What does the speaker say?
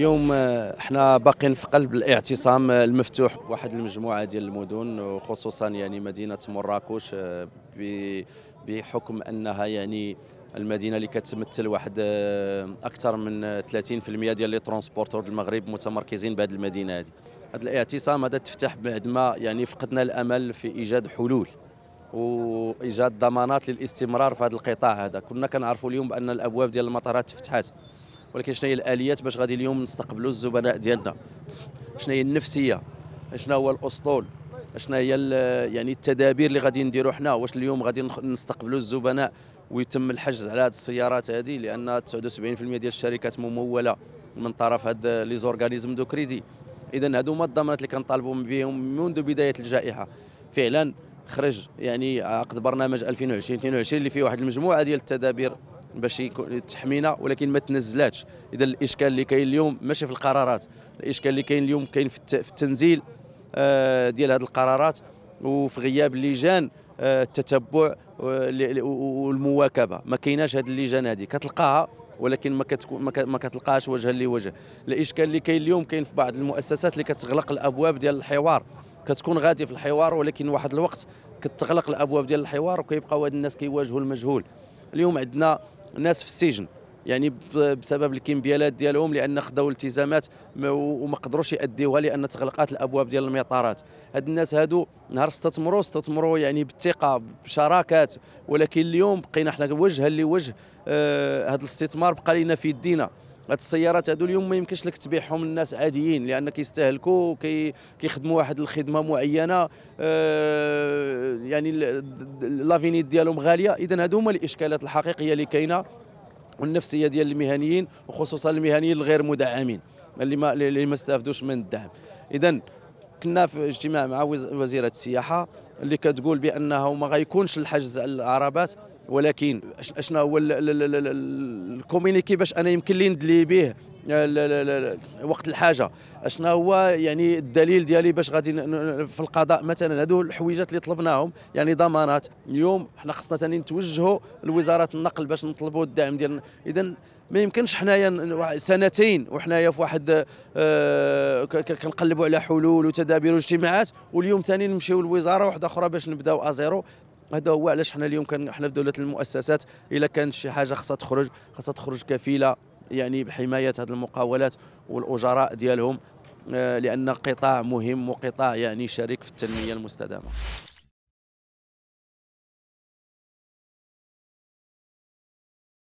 اليوم احنا آه، باقين في قلب الاعتصام آه، المفتوح بواحد المجموعه ديال المدن وخصوصا يعني مدينه مراكش آه، بحكم انها يعني المدينه اللي كتمثل واحد اكثر من 30% ديال لي ترونسبورتور المغرب متمركزين بهذه المدينه هذه هذا الاعتصام هذا تفتح بعد ما يعني فقدنا الامل في ايجاد حلول وايجاد ضمانات للاستمرار في هذا القطاع هذا كنا كنعرفوا اليوم بان الابواب ديال المطارات تفتحات ولكن شنو هي الاليات باش غادي اليوم نستقبلوا الزبناء ديالنا شنو هي النفسيه شنو هو الاسطول شنو هي يعني التدابير اللي غادي نديروا حنا واش اليوم غادي نستقبلوا الزبناء ويتم الحجز على هذه السيارات هذه لان 79% ديال الشركات مموله من طرف هاد لي زورغانيزم دو كريدي اذا هادو هما الضمانات اللي كنطالبوا بهم منذ بدايه الجائحه فعلا خرج يعني عقد برنامج 2020 22 اللي فيه واحد المجموعه ديال التدابير باش تحمينا ولكن ما تنزلاتش اذا الاشكال اللي كاين اليوم ماشي في القرارات الاشكال اللي كاين اليوم كاين في التنزيل آه، ديال هذه القرارات وفي غياب اللجان آه، التتبع والمواكبه ما كايناش هذه اللجان هذه كتلقاها ولكن ما ما كتلقاش وجها لوجه الاشكال اللي كاين اليوم كاين في بعض المؤسسات اللي كتغلق الابواب ديال الحوار كتكون غادي في الحوار ولكن واحد الوقت كتغلق الابواب ديال الحوار وكيبقاو هاد الناس كيواجهوا المجهول اليوم عندنا ناس في السجن يعني بسبب الكمبيالات ديالهم لان خداو التزامات وما قدروش ياديوها لان تغلقات الابواب ديال المطارات هاد الناس هادو نهار استثمروا استثمروا يعني بالثقه بشراكات ولكن اليوم بقينا حنا وجها لوجه هذا آه، هاد الاستثمار بقى لينا في يدينا هاد السيارات هادو اليوم ما يمكنش لك تبيعهم للناس عاديين لان كيستهلكوا كي كيخدموا واحد الخدمه معينه آه، يعني لافينيت ديالهم غاليه اذا هادو هما الاشكالات الحقيقيه اللي كاينه والنفسيه ديال المهنيين وخصوصا المهنيين الغير مدعمين اللي ما اللي ما استافدوش من الدعم اذا كنا في اجتماع مع وزيره السياحه اللي كتقول بانه ما غيكونش الحجز على العربات ولكن شنو هو الكومينيكي باش انا يمكن لي ندلي به آه، وقت الحاجه شنو هو يعني الدليل ديالي باش غادي في القضاء مثلا هادو الحويجات اللي طلبناهم يعني ضمانات اليوم حنا خصنا ثاني نتوجهوا لوزاره النقل باش نطلبوا الدعم ديالنا اذا ما يمكنش حنايا سنتين وحنايا في واحد آه كنقلبوا على حلول وتدابير واجتماعات واليوم ثاني نمشيو للوزاره واحده اخرى باش نبداو ازيرو هذا هو علاش حنا اليوم كان حنا في دوله المؤسسات الا كانت شي حاجه خاصها تخرج خاصها تخرج كفيله يعني بحمايه هذه المقاولات والاجراء ديالهم آه، لان قطاع مهم وقطاع يعني شريك في التنميه المستدامه